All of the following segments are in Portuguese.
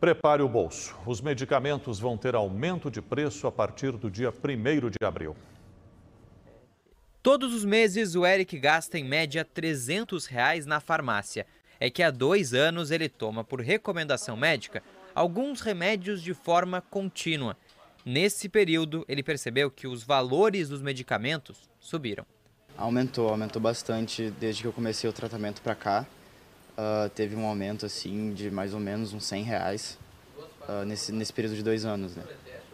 Prepare o bolso. Os medicamentos vão ter aumento de preço a partir do dia 1 de abril. Todos os meses, o Eric gasta em média R$ 300 reais na farmácia. É que há dois anos ele toma, por recomendação médica, alguns remédios de forma contínua. Nesse período, ele percebeu que os valores dos medicamentos subiram. Aumentou, aumentou bastante desde que eu comecei o tratamento para cá uh, teve um aumento assim de mais ou menos uns 100 reais uh, nesse, nesse período de dois anos. Né?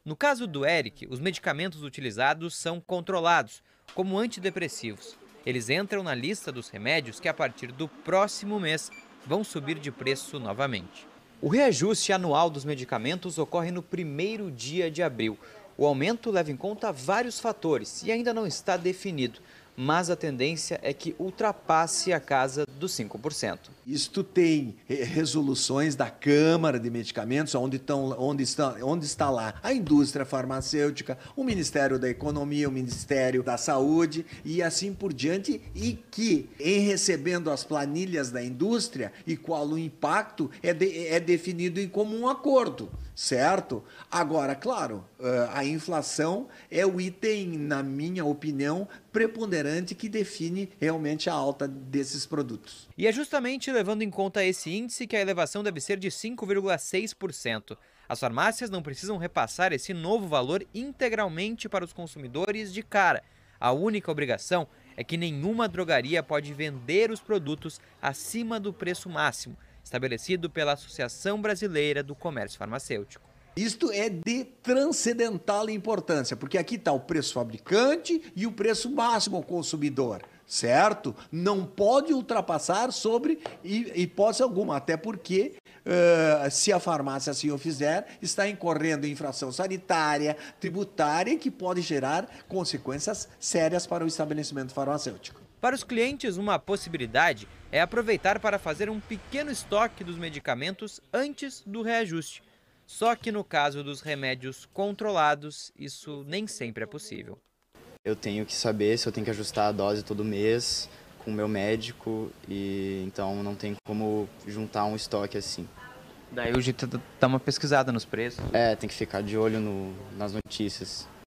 No caso do Eric, os medicamentos utilizados são controlados, como antidepressivos. Eles entram na lista dos remédios que, a partir do próximo mês, vão subir de preço novamente. O reajuste anual dos medicamentos ocorre no primeiro dia de abril. O aumento leva em conta vários fatores e ainda não está definido mas a tendência é que ultrapasse a casa dos 5%. Isto tem eh, resoluções da Câmara de Medicamentos, onde, estão, onde, onde está lá a indústria farmacêutica, o Ministério da Economia, o Ministério da Saúde e assim por diante, e que, em recebendo as planilhas da indústria e qual o impacto, é, de, é definido em comum acordo certo? Agora, claro, eh, a inflação é o item, na minha opinião, preponderante que define realmente a alta desses produtos. E é justamente levando em conta esse índice que a elevação deve ser de 5,6%. As farmácias não precisam repassar esse novo valor integralmente para os consumidores de cara. A única obrigação é que nenhuma drogaria pode vender os produtos acima do preço máximo estabelecido pela Associação Brasileira do Comércio Farmacêutico. Isto é de transcendental importância, porque aqui está o preço fabricante e o preço máximo ao consumidor, certo? Não pode ultrapassar sobre hipótese alguma, até porque Uh, se a farmácia assim o fizer, está incorrendo em infração sanitária, tributária, que pode gerar consequências sérias para o estabelecimento farmacêutico. Para os clientes, uma possibilidade é aproveitar para fazer um pequeno estoque dos medicamentos antes do reajuste. Só que no caso dos remédios controlados, isso nem sempre é possível. Eu tenho que saber se eu tenho que ajustar a dose todo mês com o meu médico e então não tem como juntar um estoque assim. Daí o jeito dá uma pesquisada nos preços. É, tem que ficar de olho no, nas notícias.